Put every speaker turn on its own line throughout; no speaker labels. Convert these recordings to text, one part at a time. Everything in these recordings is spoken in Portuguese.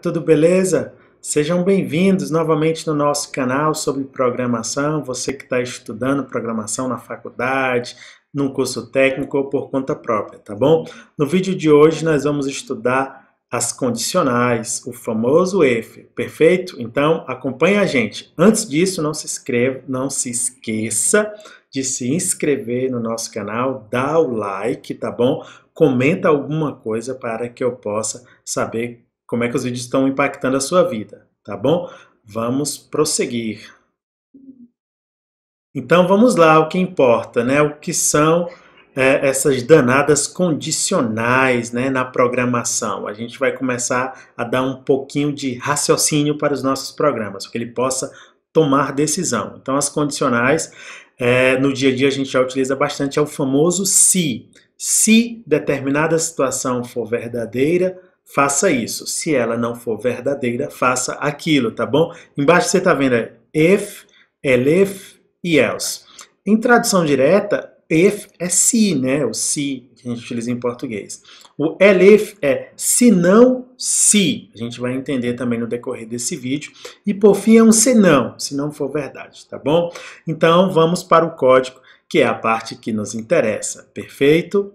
Tudo beleza? Sejam bem-vindos novamente no nosso canal sobre programação. Você que está estudando programação na faculdade, num curso técnico ou por conta própria, tá bom? No vídeo de hoje nós vamos estudar as condicionais, o famoso if, perfeito? Então acompanha a gente. Antes disso, não se inscreva, não se esqueça de se inscrever no nosso canal, dá o like, tá bom? Comenta alguma coisa para que eu possa saber como é que os vídeos estão impactando a sua vida, tá bom? Vamos prosseguir. Então vamos lá, o que importa, né? O que são é, essas danadas condicionais né, na programação. A gente vai começar a dar um pouquinho de raciocínio para os nossos programas, para que ele possa tomar decisão. Então, as condicionais, é, no dia a dia a gente já utiliza bastante, é o famoso se. Se determinada situação for verdadeira, faça isso. Se ela não for verdadeira, faça aquilo, tá bom? Embaixo você está vendo if, elif e else. Em tradução direta, if é se, né? O se que a gente utiliza em português. O elif é se não, se. A gente vai entender também no decorrer desse vídeo. E por fim é um se não, se não for verdade, tá bom? Então vamos para o código, que é a parte que nos interessa, perfeito?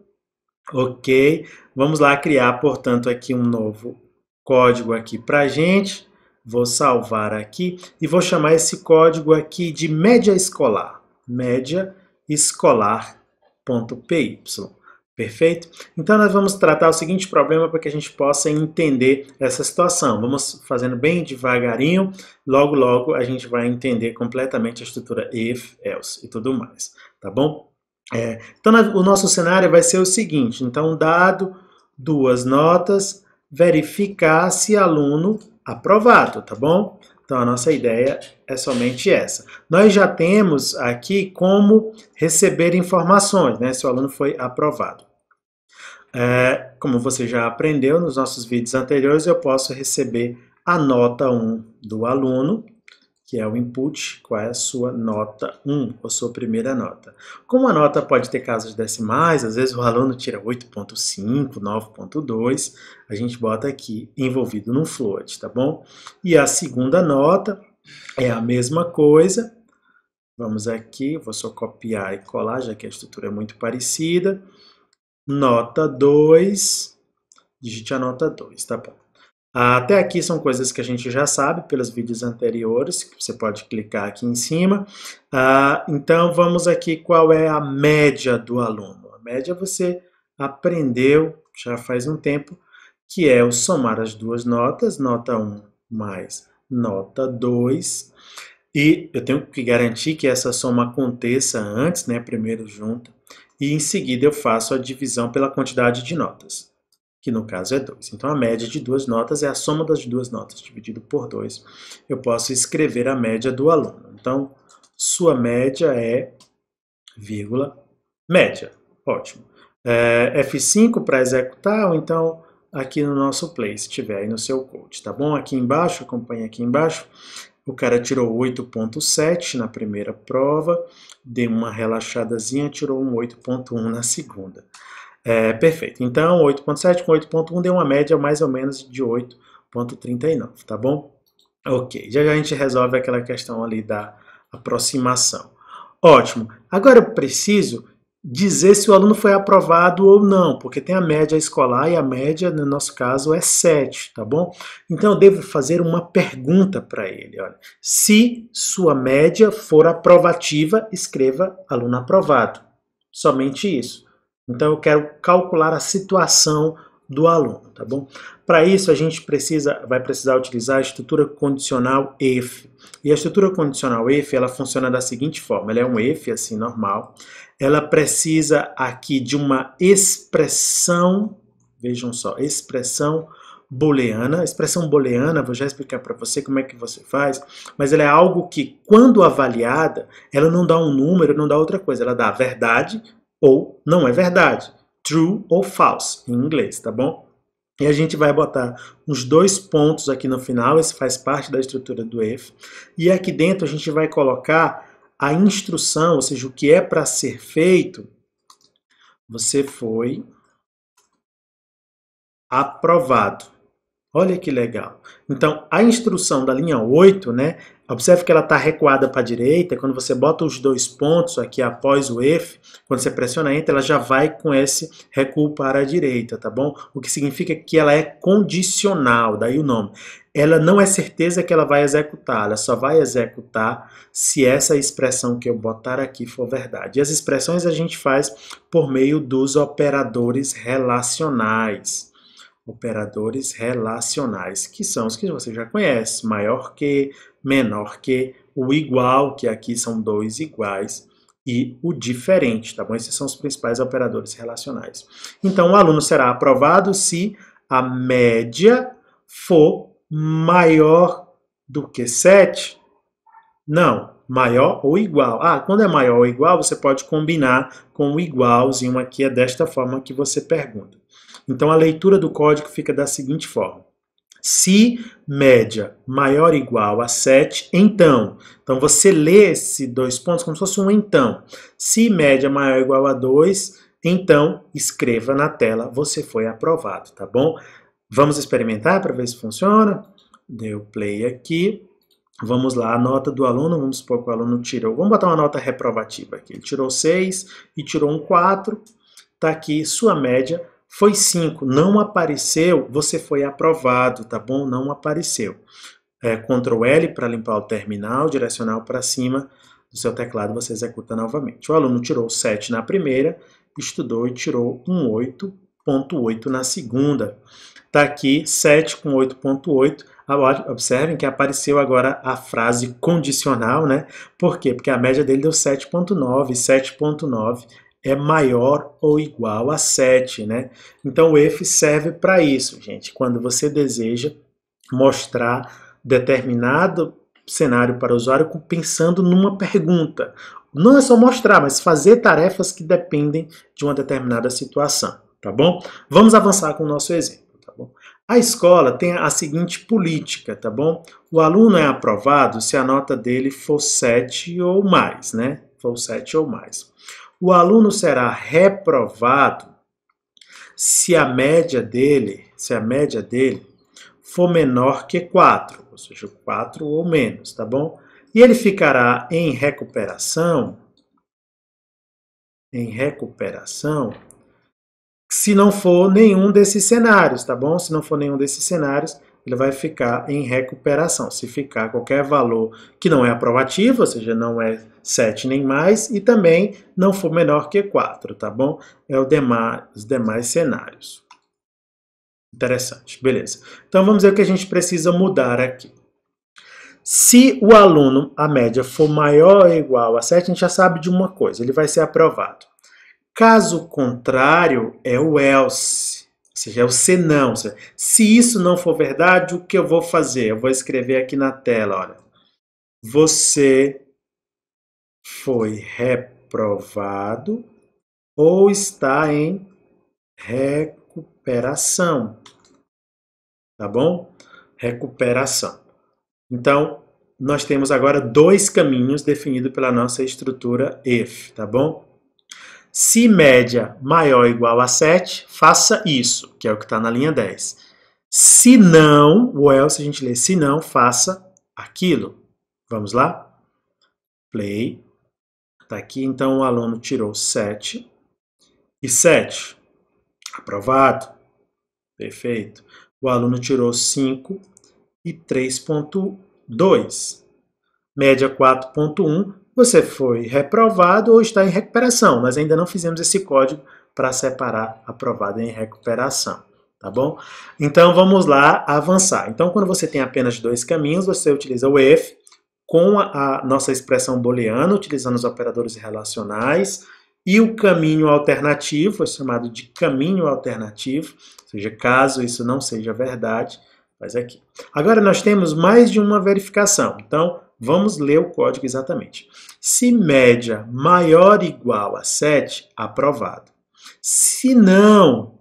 Ok, Vamos lá criar, portanto, aqui um novo código aqui para a gente. Vou salvar aqui e vou chamar esse código aqui de média escolar. Média escolar.py. Perfeito? Então, nós vamos tratar o seguinte problema para que a gente possa entender essa situação. Vamos fazendo bem devagarinho, logo, logo a gente vai entender completamente a estrutura if, else e tudo mais, tá bom? É, então, o nosso cenário vai ser o seguinte, então, dado duas notas, verificar se aluno aprovado, tá bom? Então a nossa ideia é somente essa. Nós já temos aqui como receber informações, né? Se o aluno foi aprovado. É, como você já aprendeu nos nossos vídeos anteriores, eu posso receber a nota 1 do aluno, que é o input, qual é a sua nota 1, a sua primeira nota. Como a nota pode ter casos decimais, às vezes o aluno tira 8.5, 9.2, a gente bota aqui envolvido no float, tá bom? E a segunda nota é a mesma coisa. Vamos aqui, vou só copiar e colar, já que a estrutura é muito parecida. Nota 2, digite a nota 2, tá bom? Até aqui são coisas que a gente já sabe pelos vídeos anteriores, que você pode clicar aqui em cima. Ah, então vamos aqui qual é a média do aluno. A média você aprendeu já faz um tempo, que é o somar as duas notas, nota 1 mais nota 2. E eu tenho que garantir que essa soma aconteça antes, né? Primeiro junto, e em seguida eu faço a divisão pela quantidade de notas que no caso é 2. Então a média de duas notas é a soma das duas notas dividido por 2. Eu posso escrever a média do aluno. Então, sua média é, vírgula, média. Ótimo. É, F5 para executar, ou então aqui no nosso play, se tiver aí no seu code, tá bom? Aqui embaixo, acompanha aqui embaixo, o cara tirou 8.7 na primeira prova, deu uma relaxadazinha, tirou um 8.1 na segunda. É, perfeito. Então, 8.7 com 8.1 deu uma média mais ou menos de 8.39, tá bom? Ok, já, já a gente resolve aquela questão ali da aproximação. Ótimo. Agora eu preciso dizer se o aluno foi aprovado ou não, porque tem a média escolar e a média, no nosso caso, é 7, tá bom? Então eu devo fazer uma pergunta para ele, olha. Se sua média for aprovativa, escreva aluno aprovado. Somente isso. Então eu quero calcular a situação do aluno, tá bom? Para isso a gente precisa, vai precisar utilizar a estrutura condicional if. E a estrutura condicional if, ela funciona da seguinte forma, ela é um if, assim, normal. Ela precisa aqui de uma expressão, vejam só, expressão booleana. expressão booleana, vou já explicar para você como é que você faz, mas ela é algo que, quando avaliada, ela não dá um número, não dá outra coisa. Ela dá a verdade, ou não é verdade. True ou false, em inglês, tá bom? E a gente vai botar uns dois pontos aqui no final, esse faz parte da estrutura do if. E aqui dentro a gente vai colocar a instrução, ou seja, o que é para ser feito. Você foi aprovado. Olha que legal. Então, a instrução da linha 8, né, Observe que ela está recuada para a direita. Quando você bota os dois pontos aqui após o if, quando você pressiona Enter, ela já vai com esse recuo para a direita, tá bom? O que significa que ela é condicional, daí o nome. Ela não é certeza que ela vai executar, ela só vai executar se essa expressão que eu botar aqui for verdade. E as expressões a gente faz por meio dos operadores relacionais operadores relacionais, que são os que você já conhece, maior que, menor que, o igual, que aqui são dois iguais, e o diferente, tá bom? Esses são os principais operadores relacionais. Então, o aluno será aprovado se a média for maior do que 7? Não, maior ou igual. Ah, quando é maior ou igual, você pode combinar com o igualzinho aqui, é desta forma que você pergunta. Então a leitura do código fica da seguinte forma. Se média maior ou igual a 7, então. Então você lê esses dois pontos como se fosse um então. Se média maior ou igual a 2, então escreva na tela, você foi aprovado, tá bom? Vamos experimentar para ver se funciona? Deu play aqui. Vamos lá, a nota do aluno, vamos supor que o aluno tirou, vamos botar uma nota reprovativa aqui. Ele tirou 6 e tirou um 4, está aqui sua média foi 5, não apareceu, você foi aprovado, tá bom? Não apareceu. É, Ctrl L para limpar o terminal, direcional para cima do seu teclado, você executa novamente. O aluno tirou 7 na primeira, estudou e tirou um 8.8 na segunda. Está aqui 7 com 8.8. Ah, observem que apareceu agora a frase condicional, né? Por quê? Porque a média dele deu 7.9, 7.9 é maior ou igual a 7, né? Então o if serve para isso, gente. Quando você deseja mostrar determinado cenário para o usuário pensando numa pergunta. Não é só mostrar, mas fazer tarefas que dependem de uma determinada situação, tá bom? Vamos avançar com o nosso exemplo, tá bom? A escola tem a seguinte política, tá bom? O aluno é aprovado se a nota dele for 7 ou mais, né? For 7 ou mais o aluno será reprovado se a média dele, se a média dele for menor que 4, ou seja, 4 ou menos, tá bom? E ele ficará em recuperação em recuperação se não for nenhum desses cenários, tá bom? Se não for nenhum desses cenários, ele vai ficar em recuperação. Se ficar qualquer valor que não é aprovativo, ou seja, não é 7 nem mais, e também não for menor que 4, tá bom? É o demais, os demais cenários. Interessante, beleza. Então vamos ver o que a gente precisa mudar aqui. Se o aluno, a média, for maior ou igual a 7, a gente já sabe de uma coisa, ele vai ser aprovado. Caso contrário, é o else. Ou seja, é o senão. Seja, se isso não for verdade, o que eu vou fazer? Eu vou escrever aqui na tela, olha. Você foi reprovado ou está em recuperação. Tá bom? Recuperação. Então, nós temos agora dois caminhos definidos pela nossa estrutura if, tá bom? Se média maior ou igual a 7, faça isso, que é o que está na linha 10. Se não, o else a gente lê se não, faça aquilo. Vamos lá? Play. Está aqui, então o aluno tirou 7 e 7. Aprovado. Perfeito. O aluno tirou 5 e 3.2. Média 4.1, você foi reprovado ou está em recuperação. mas ainda não fizemos esse código para separar aprovado em recuperação. Tá bom? Então vamos lá avançar. Então, quando você tem apenas dois caminhos, você utiliza o if com a, a nossa expressão booleana, utilizando os operadores relacionais, e o caminho alternativo, é chamado de caminho alternativo, ou seja, caso isso não seja verdade, faz aqui. Agora nós temos mais de uma verificação. Então, Vamos ler o código exatamente. Se média maior ou igual a 7, aprovado. Se não,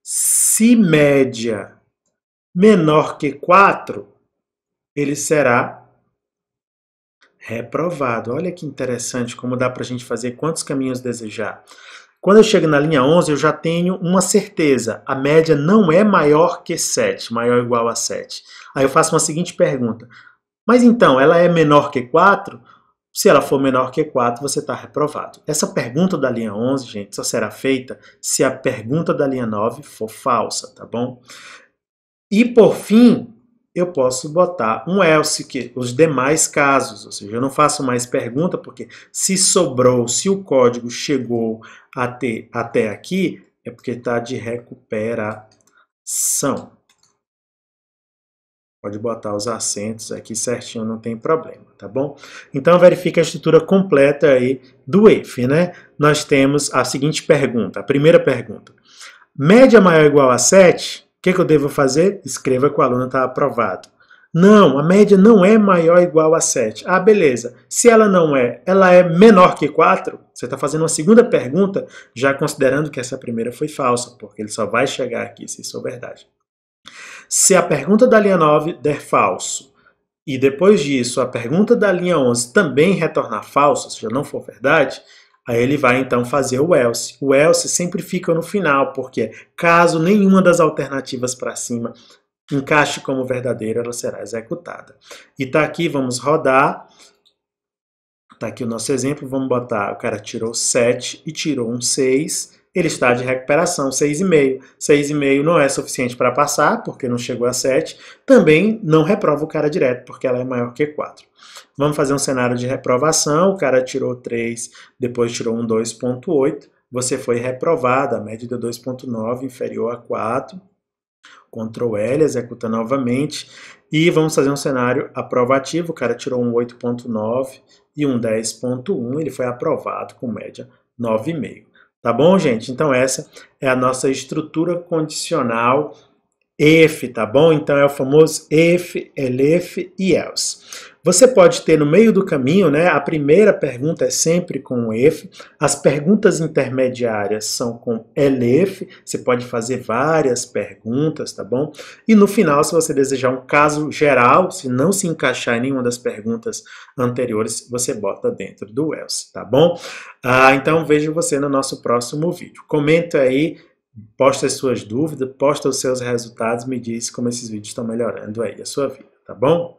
se média menor que 4, ele será reprovado. Olha que interessante como dá para a gente fazer quantos caminhos desejar. Quando eu chego na linha 11, eu já tenho uma certeza. A média não é maior que 7, maior ou igual a 7. Aí eu faço uma seguinte pergunta. Mas então, ela é menor que 4? Se ela for menor que 4, você está reprovado. Essa pergunta da linha 11, gente, só será feita se a pergunta da linha 9 for falsa, tá bom? E por fim, eu posso botar um else, que os demais casos, ou seja, eu não faço mais pergunta, porque se sobrou, se o código chegou até aqui, é porque está de recuperação. Pode botar os assentos aqui certinho, não tem problema, tá bom? Então, verifique a estrutura completa aí do if, né? Nós temos a seguinte pergunta, a primeira pergunta. Média maior ou igual a 7? O que, é que eu devo fazer? Escreva que o aluno está aprovado. Não, a média não é maior ou igual a 7. Ah, beleza. Se ela não é, ela é menor que 4? Você está fazendo uma segunda pergunta, já considerando que essa primeira foi falsa, porque ele só vai chegar aqui se isso é verdade. Se a pergunta da linha 9 der falso e depois disso a pergunta da linha 11 também retornar falso, se já não for verdade, aí ele vai então fazer o else. O else sempre fica no final, porque caso nenhuma das alternativas para cima encaixe como verdadeira, ela será executada. E tá aqui, vamos rodar. Tá aqui o nosso exemplo, vamos botar, o cara tirou 7 e tirou um 6 ele está de recuperação, 6,5. 6,5 não é suficiente para passar, porque não chegou a 7. Também não reprova o cara direto, porque ela é maior que 4. Vamos fazer um cenário de reprovação, o cara tirou 3, depois tirou um 2,8. Você foi reprovado, a média de 2,9 inferior a 4. Ctrl L, executa novamente. E vamos fazer um cenário aprovativo, o cara tirou um 8,9 e um 10,1, ele foi aprovado com média 9,5. Tá bom, gente? Então essa é a nossa estrutura condicional if, tá bom? Então é o famoso if, elif e else. Você pode ter no meio do caminho, né? A primeira pergunta é sempre com EF, as perguntas intermediárias são com LF, você pode fazer várias perguntas, tá bom? E no final, se você desejar um caso geral, se não se encaixar em nenhuma das perguntas anteriores, você bota dentro do else, tá bom? Ah, então vejo você no nosso próximo vídeo. Comenta aí posta as suas dúvidas, posta os seus resultados, me diz como esses vídeos estão melhorando aí a sua vida, tá bom?